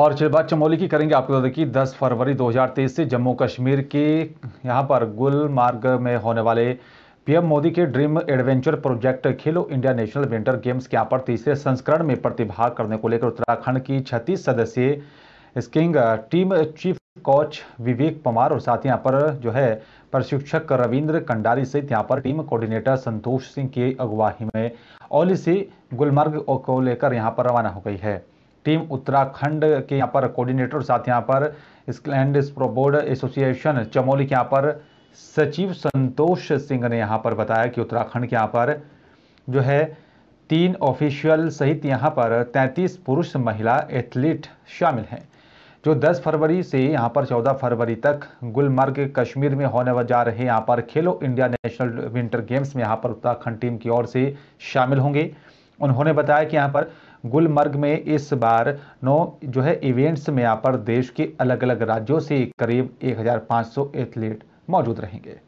और बात चमोली की करेंगे आपको बता दें कि 10 फरवरी 2023 से जम्मू कश्मीर के यहाँ पर गुलमार्ग में होने वाले पीएम मोदी के dream adventure project Khelo India national winter games के यहाँ पर तीसरे संस्करण में प्रतिभाग करने को लेकर उत्तराखंड की छत्तीस सदस्यीय skiing team chief coach Vivek Pamar और साथ यहाँ पर जो है प्रशिक्षक रविंद्र कंडारी सहित यहाँ पर टीम कोऑर्डिनेटर संतोष सिंह की अगुवाही में ओली से गुलमर्ग को लेकर यहाँ पर रवाना हो गई है टीम उत्तराखंड के यहाँ पर कोऑर्डिनेटर साथ यहाँ पर स्कलैंड बोर्ड एसोसिएशन चमोली के यहाँ पर सचिव संतोष सिंह ने यहाँ पर बताया कि उत्तराखंड के यहाँ पर जो है तीन ऑफिशियल सहित यहाँ पर 33 पुरुष महिला एथलीट शामिल हैं जो 10 फरवरी से यहाँ पर 14 फरवरी तक गुलमर्ग कश्मीर में होने जा रहे यहाँ पर खेलो इंडिया नेशनल विंटर गेम्स में यहाँ पर उत्तराखंड टीम की ओर से शामिल होंगे उन्होंने बताया कि यहाँ पर गुलमर्ग में इस बार नौ जो है इवेंट्स में यहाँ पर देश के अलग अलग राज्यों से करीब 1500 एथलीट मौजूद रहेंगे